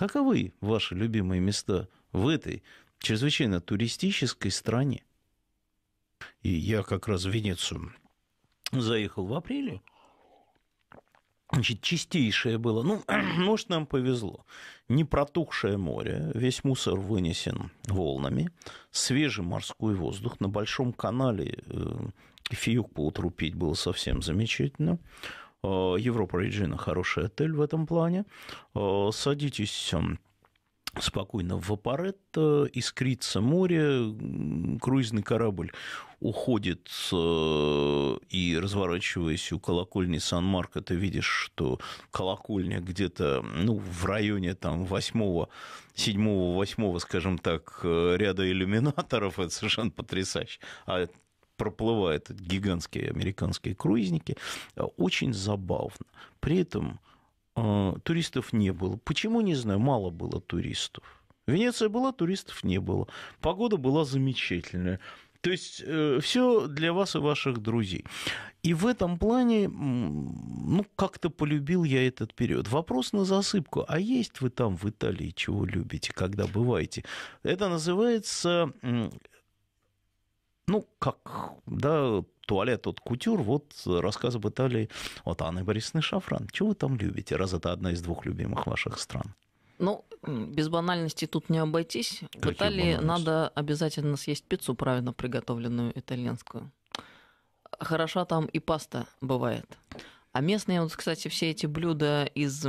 Каковы ваши любимые места в этой чрезвычайно туристической стране? И я как раз в Венецию заехал в апреле. Значит, чистейшее было. Ну, может, нам повезло. Не протухшее море, весь мусор вынесен волнами, свежий морской воздух. На Большом канале э, фиюк поутру пить было совсем замечательно. Э, Европа Реджина хороший отель в этом плане. Э, садитесь эм, спокойно в аппарат, э, искрится море, круизный корабль уходит и разворачиваясь у колокольни Сан-Марко, ты видишь, что колокольня где-то ну, в районе там 8 7 8 скажем так, ряда иллюминаторов, это совершенно потрясающе. А проплывают гигантские американские круизники. Э, очень забавно. При этом э, туристов не было. Почему, не знаю, мало было туристов. Венеция была, туристов не было. Погода была замечательная. То есть э, все для вас и ваших друзей. И в этом плане, ну, как-то полюбил я этот период. Вопрос на засыпку. А есть вы там в Италии чего любите, когда бываете? Это называется ну, как, да, туалет от кутюр, вот рассказы об Италии от Анны Борисовны Шафран. Чего вы там любите, раз это одна из двух любимых ваших стран? Ну, без банальности тут не обойтись. Какие в Италии надо обязательно съесть пиццу, правильно приготовленную итальянскую. Хороша там и паста бывает. А местные, вот, кстати, все эти блюда из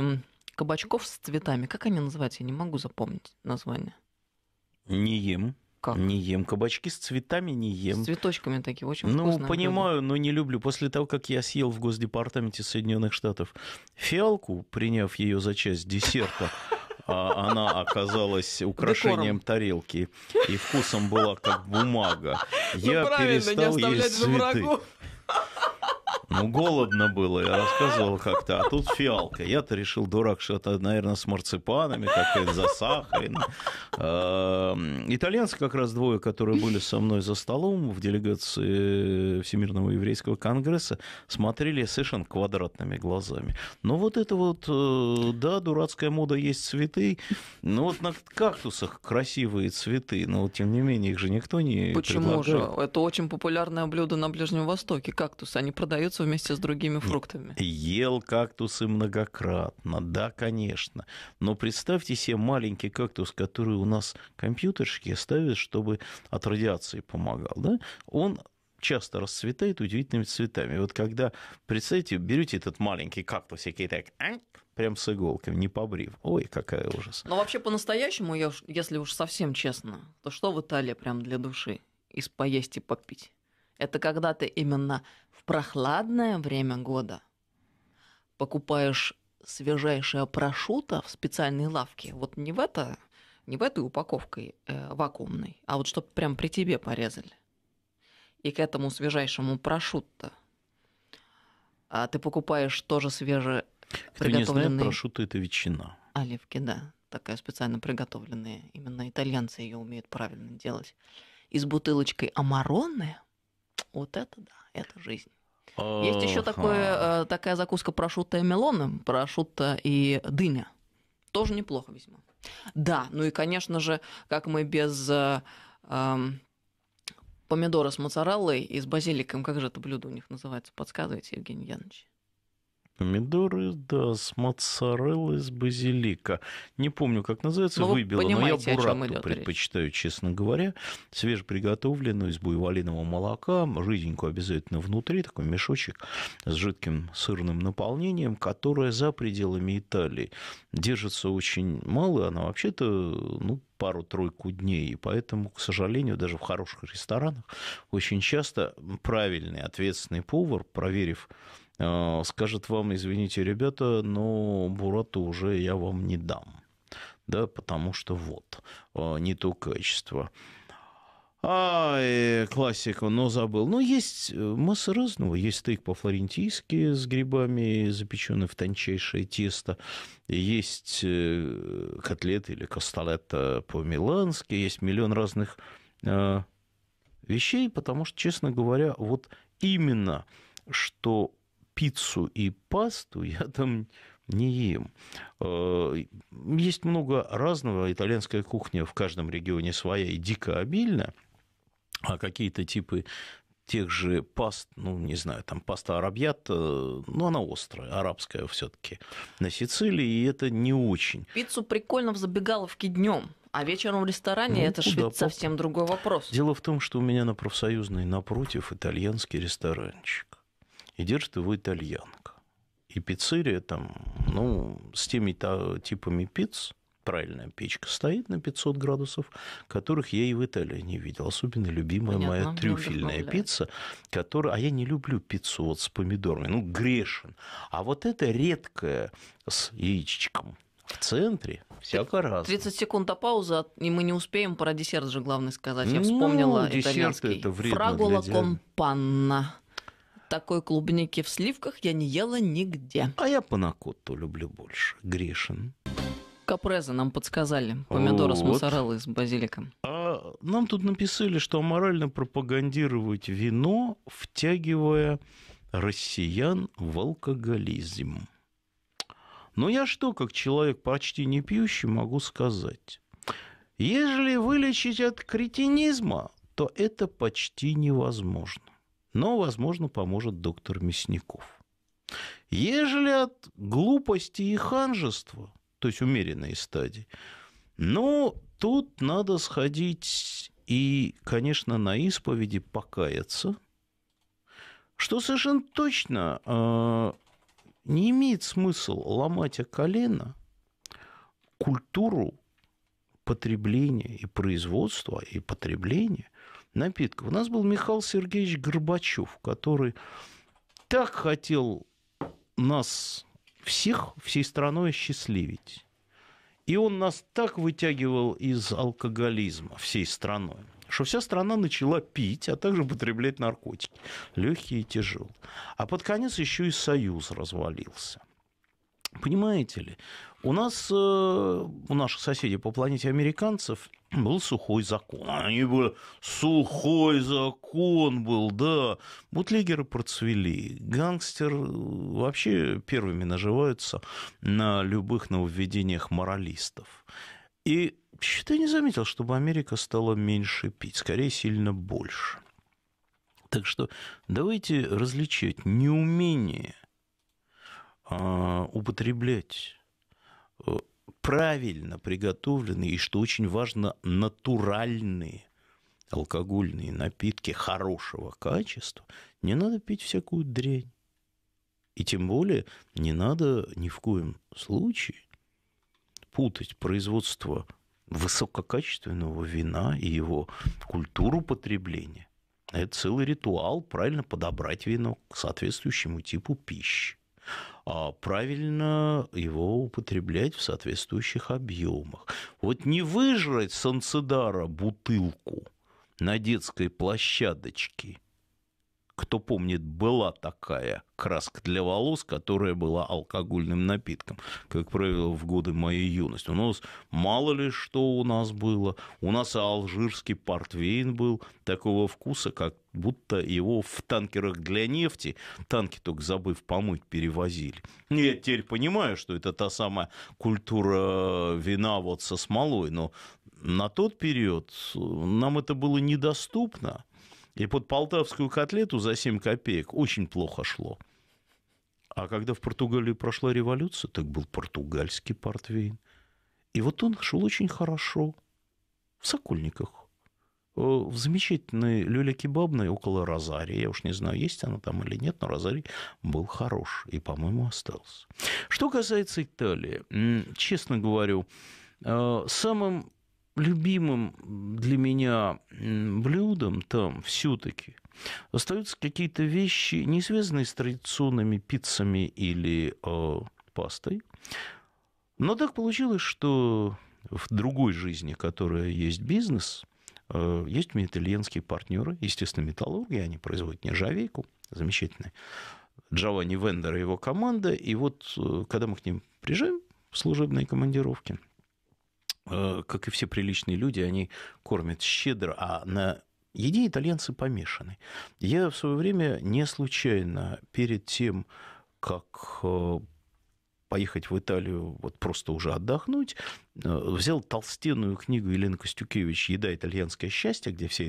кабачков с цветами, как они называются? Я не могу запомнить название. Не ем как? Не ем. Кабачки с цветами не ем. С цветочками такие очень ну, вкусные. Ну, понимаю, были. но не люблю. После того, как я съел в Госдепартаменте Соединенных Штатов фиалку, приняв ее за часть десерта, а, она оказалась украшением Декором. тарелки и вкусом была как бумага. Ну, я перестал есть цветы. Врагу. Ну, голодно было, я рассказывал как-то, а тут фиалка. Я-то решил, дурак, что это, наверное, с марципанами, какая-то за засахарена. Эм, итальянцы как раз двое, которые были со мной за столом в делегации Всемирного еврейского конгресса, смотрели совершенно квадратными глазами. Но ну, вот это вот, э, да, дурацкая мода есть цветы, но ну, вот на кактусах красивые цветы, но вот, тем не менее их же никто не Почему предлагает. же? Это очень популярное блюдо на Ближнем Востоке, кактусы, они продаются кактусу вместе с другими фруктами. Ел кактусы многократно, да, конечно. Но представьте себе маленький кактус, который у нас компьютерщики ставят, чтобы от радиации помогал. Да? Он часто расцветает удивительными цветами. Вот когда, представьте, берете этот маленький кактус и так, прям с иголками, не побрив. Ой, какая ужас. Но вообще по-настоящему, если уж совсем честно, то что в Италии прям для души? Из поесть и попить? Это когда ты именно в прохладное время года покупаешь свежайшее прошуто в специальной лавке. Вот не в это, не в этой упаковкой э, вакуумной, а вот чтобы прям при тебе порезали. И к этому свежайшему прошутто а ты покупаешь тоже свежее приготовленные... прошутто – это ветчина. Оливки, да. Такая специально приготовленная. Именно итальянцы ее умеют правильно делать. И с бутылочкой амароне – вот это да, это жизнь. Есть еще такое, э, такая закуска прошутто и мелоны, прошутто и дыня. Тоже неплохо весьма. Да, ну и, конечно же, как мы без э, э, помидора с моцареллой и с базиликом, как же это блюдо у них называется, подсказывайте, Евгений Янович? помидоры, да, с моцареллой, с базилика. Не помню, как называется, ну, выбила, но я буррату предпочитаю, речь. честно говоря. Свежеприготовленную из буйволиного молока, жиденькую обязательно внутри, такой мешочек с жидким сырным наполнением, которая за пределами Италии держится очень мало, она вообще-то ну, пару-тройку дней. И поэтому, к сожалению, даже в хороших ресторанах очень часто правильный ответственный повар, проверив Э, скажет вам, извините, ребята, но бурату уже я вам не дам. Да, потому что вот, э, не то качество. А, классика, но забыл. Но ну, есть э, масса разного. Есть стейк по-флорентийски с грибами, запеченный в тончайшее тесто. Есть котлеты или костолетто по-милански. Есть миллион разных э, вещей, потому что, честно говоря, вот именно что пиццу и пасту я там не ем. Э, есть много разного. Итальянская кухня в каждом регионе своя и дико обильна. А какие-то типы тех же паст, ну, не знаю, там паста арабьят, э, ну, она острая, арабская все таки на Сицилии, и это не очень. Пиццу прикольно в забегаловке днем. А вечером в ресторане ну, это же совсем другой вопрос. Дело в том, что у меня на профсоюзной напротив итальянский ресторанчик и держит его итальянка. И пиццерия там, ну, с теми типами пиц, правильная печка стоит на 500 градусов, которых я и в Италии не видел. Особенно любимая Понятно, моя трюфельная пицца, которая... А я не люблю пиццу вот с помидорами, ну, грешен. А вот это редкое с яичечком в центре всяко раз. 30 секунд до паузы, и мы не успеем про десерт же, главное сказать. Я ну, вспомнила ну, итальянский. Это вредно Фрагола для... компанна такой клубники в сливках я не ела нигде. А я панакотту люблю больше. Гришин. Капреза нам подсказали. Помидоры вот. с моцареллой с базиликом. А нам тут написали, что аморально пропагандировать вино, втягивая россиян в алкоголизм. Но я что, как человек почти не пьющий, могу сказать? если вылечить от кретинизма, то это почти невозможно но, возможно, поможет доктор Мясников. Ежели от глупости и ханжества, то есть умеренной стадии, ну, тут надо сходить и, конечно, на исповеди покаяться, что совершенно точно э, не имеет смысла ломать о колено культуру потребления и производства, и потребления напитков. У нас был Михаил Сергеевич Горбачев, который так хотел нас всех, всей страной счастливить. И он нас так вытягивал из алкоголизма всей страной, что вся страна начала пить, а также потреблять наркотики, легкие и тяжелые. А под конец еще и Союз развалился. Понимаете ли, у нас, э, у наших соседей по планете американцев был сухой закон. Они были... Сухой закон был, да. Бутлегеры процвели. Гангстер э, вообще первыми наживаются на любых нововведениях моралистов. И что не заметил, чтобы Америка стала меньше пить, скорее сильно больше. Так что давайте различать неумение а, употреблять Э, правильно приготовленные и, что очень важно, натуральные алкогольные напитки хорошего качества, не надо пить всякую дрянь. И тем более не надо ни в коем случае путать производство высококачественного вина и его культуру потребления. Это целый ритуал правильно подобрать вино к соответствующему типу пищи. А правильно его употреблять в соответствующих объемах. Вот не выжрать санцедара бутылку на детской площадочке – кто помнит, была такая краска для волос, которая была алкогольным напитком, как правило, в годы моей юности. У нас мало ли что у нас было. У нас алжирский портвейн был такого вкуса, как будто его в танкерах для нефти, танки только забыв помыть, перевозили. Я теперь понимаю, что это та самая культура вина вот со смолой, но на тот период нам это было недоступно. И под полтавскую котлету за 7 копеек очень плохо шло. А когда в Португалии прошла революция, так был португальский портвейн. И вот он шел очень хорошо. В Сокольниках. Э, в замечательной люля-кебабной около Розари, Я уж не знаю, есть она там или нет, но Розари был хорош и, по-моему, остался. Что касается Италии, честно говорю, э, самым любимым для меня блюдом там все-таки остаются какие-то вещи, не связанные с традиционными пиццами или э, пастой. Но так получилось, что в другой жизни, которая есть бизнес, э, есть у меня итальянские партнеры, естественно, металлурги, они производят нержавейку, замечательные. Джованни Вендер и его команда. И вот, э, когда мы к ним приезжаем в служебные командировки – Э, как и все приличные люди, они кормят щедро, а на еде итальянцы помешаны. Я в свое время не случайно перед тем, как э, поехать в Италию вот просто уже отдохнуть, э, взял толстенную книгу Елены Костюкевич «Еда итальянское счастье», где все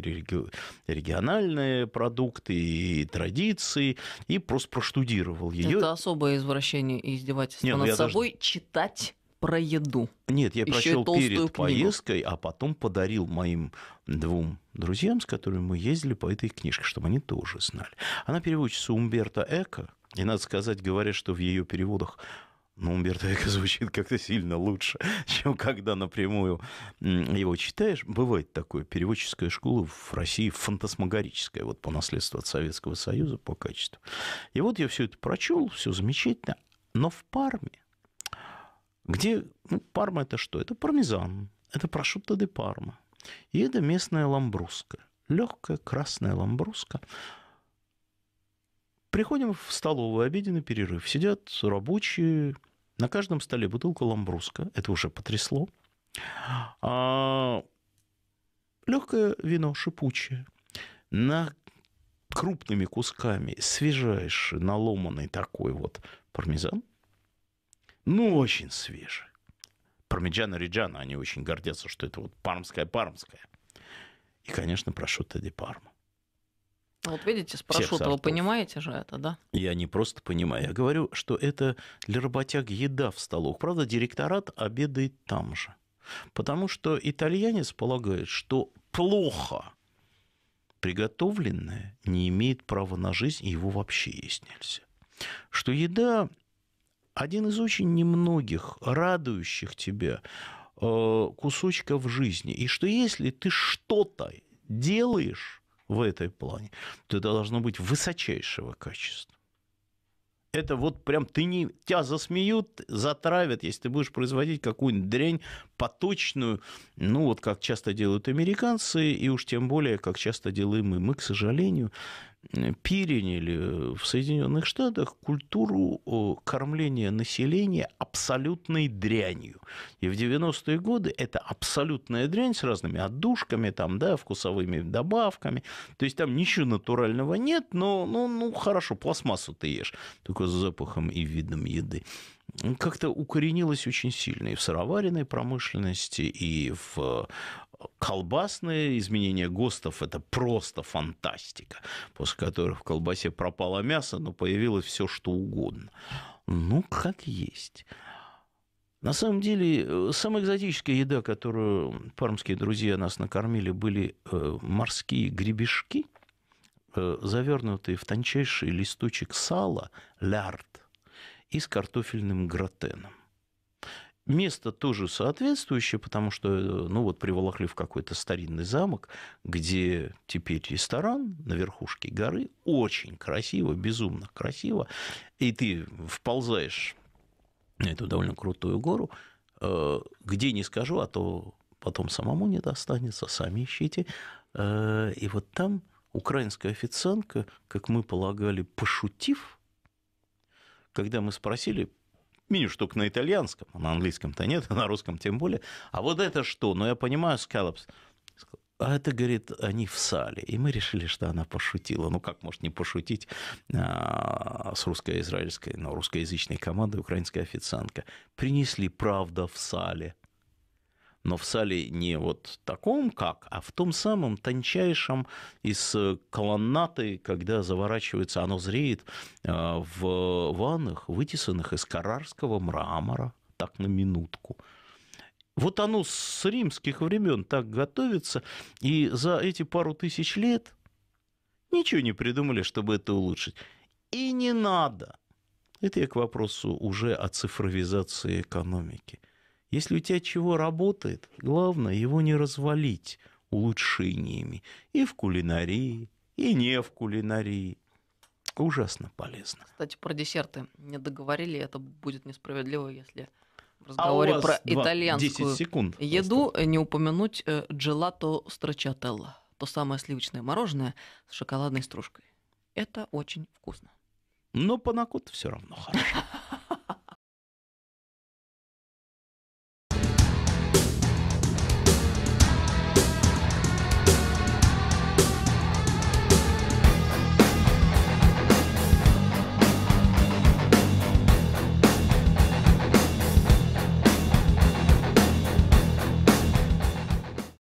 региональные продукты и традиции, и просто проштудировал ее. Это особое извращение и издевательство Нет, ну над собой даже... читать про еду. Нет, я Еще прочел перед книгу. поездкой, а потом подарил моим двум друзьям, с которыми мы ездили по этой книжке, чтобы они тоже знали. Она переводится Умберто Эко, и, надо сказать, говорят, что в ее переводах ну, Умберто Эко звучит как-то сильно лучше, чем когда напрямую его читаешь. Бывает такое. Переводческая школа в России фантасмагорическая, вот по наследству от Советского Союза по качеству. И вот я все это прочел, все замечательно, но в парме где ну, Парма это что? Это пармезан, это прошутто де Парма. И это местная ламбруска, легкая красная ламбруска. Приходим в столовую, обеденный перерыв. Сидят рабочие, на каждом столе бутылка ламбруска, это уже потрясло. А легкое вино, шипучее, на крупными кусками, свежайший, наломанный такой вот пармезан – ну, очень свежий. Пармиджана Риджана, они очень гордятся, что это вот пармская-пармская. И, конечно, прошутто ди Парма. А вот видите, прошутто, вы понимаете же это, да? Я не просто понимаю, я говорю, что это для работяг еда в столовых. Правда, директорат обедает там же. Потому что итальянец полагает, что плохо приготовленное не имеет права на жизнь, и его вообще есть нельзя. Что еда один из очень немногих радующих тебя э, кусочков жизни. И что если ты что-то делаешь в этой плане, то это должно быть высочайшего качества. Это вот прям ты не... Тебя засмеют, затравят, если ты будешь производить какую-нибудь дрянь поточную, ну вот как часто делают американцы, и уж тем более, как часто делаем и мы, к сожалению, переняли в Соединенных Штатах культуру кормления населения абсолютной дрянью. И в 90-е годы это абсолютная дрянь с разными отдушками, там, да, вкусовыми добавками. То есть там ничего натурального нет, но ну, ну хорошо, пластмассу ты ешь, только с запахом и видом еды как-то укоренилось очень сильно и в сыроваренной промышленности, и в колбасные изменения ГОСТов – это просто фантастика, после которых в колбасе пропало мясо, но появилось все, что угодно. Ну, как есть. На самом деле, э, самая экзотическая еда, которую пармские друзья нас накормили, были э, морские гребешки, э, завернутые в тончайший листочек сала, лярд, и с картофельным гратеном. Место тоже соответствующее, потому что, э, ну вот, приволокли в какой-то старинный замок, где теперь ресторан на верхушке горы, очень красиво, безумно красиво, и ты вползаешь на эту довольно крутую гору, э, где не скажу, а то потом самому не достанется, сами ищите. Э, и вот там украинская официантка, как мы полагали, пошутив, когда мы спросили, меню штук на итальянском, а на английском-то нет, а на русском тем более. А вот это что? Ну, я понимаю, скалопс. А это, говорит, они в сале. И мы решили, что она пошутила. Ну, как может не пошутить а, с русско-израильской, но ну, русскоязычной командой украинская официантка. Принесли правда в сале но в сале не вот таком как, а в том самом тончайшем из э, колоннаты, когда заворачивается, оно зреет э, в ваннах, вытесанных из карарского мрамора, так на минутку. Вот оно с римских времен так готовится, и за эти пару тысяч лет ничего не придумали, чтобы это улучшить. И не надо. Это я к вопросу уже о цифровизации экономики – если у тебя чего работает, главное его не развалить улучшениями и в кулинарии, и не в кулинарии. Ужасно полезно. Кстати, про десерты не договорили, это будет несправедливо, если в а разговоре а про итальянскую секунд еду просто. не упомянуть э, джелато строчателла, то самое сливочное мороженое с шоколадной стружкой. Это очень вкусно. Но панакот все равно хорошо.